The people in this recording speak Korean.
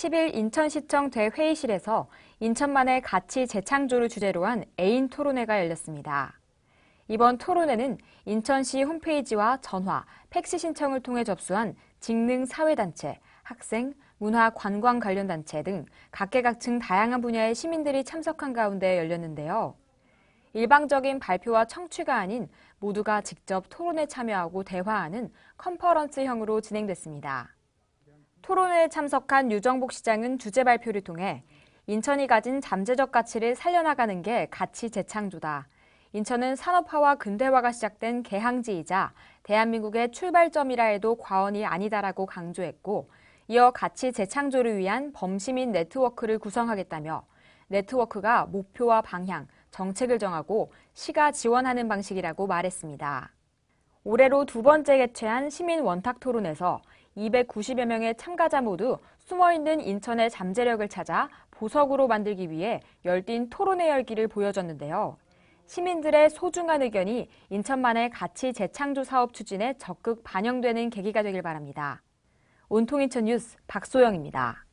10일 인천시청 대회의실에서 인천만의 가치 재창조를 주제로 한 애인 토론회가 열렸습니다. 이번 토론회는 인천시 홈페이지와 전화, 팩스 신청을 통해 접수한 직능 사회단체, 학생, 문화 관광 관련 단체 등 각계각층 다양한 분야의 시민들이 참석한 가운데 열렸는데요. 일방적인 발표와 청취가 아닌 모두가 직접 토론에 참여하고 대화하는 컨퍼런스형으로 진행됐습니다. 토론회에 참석한 유정복 시장은 주제 발표를 통해 인천이 가진 잠재적 가치를 살려나가는 게 가치 재창조다. 인천은 산업화와 근대화가 시작된 개항지이자 대한민국의 출발점이라 해도 과언이 아니다라고 강조했고 이어 가치 재창조를 위한 범시민 네트워크를 구성하겠다며 네트워크가 목표와 방향, 정책을 정하고 시가 지원하는 방식이라고 말했습니다. 올해로 두 번째 개최한 시민 원탁 토론에서 290여 명의 참가자 모두 숨어있는 인천의 잠재력을 찾아 보석으로 만들기 위해 열띤 토론의 열기를 보여줬는데요. 시민들의 소중한 의견이 인천만의 가치 재창조 사업 추진에 적극 반영되는 계기가 되길 바랍니다. 온통 인천 뉴스 박소영입니다.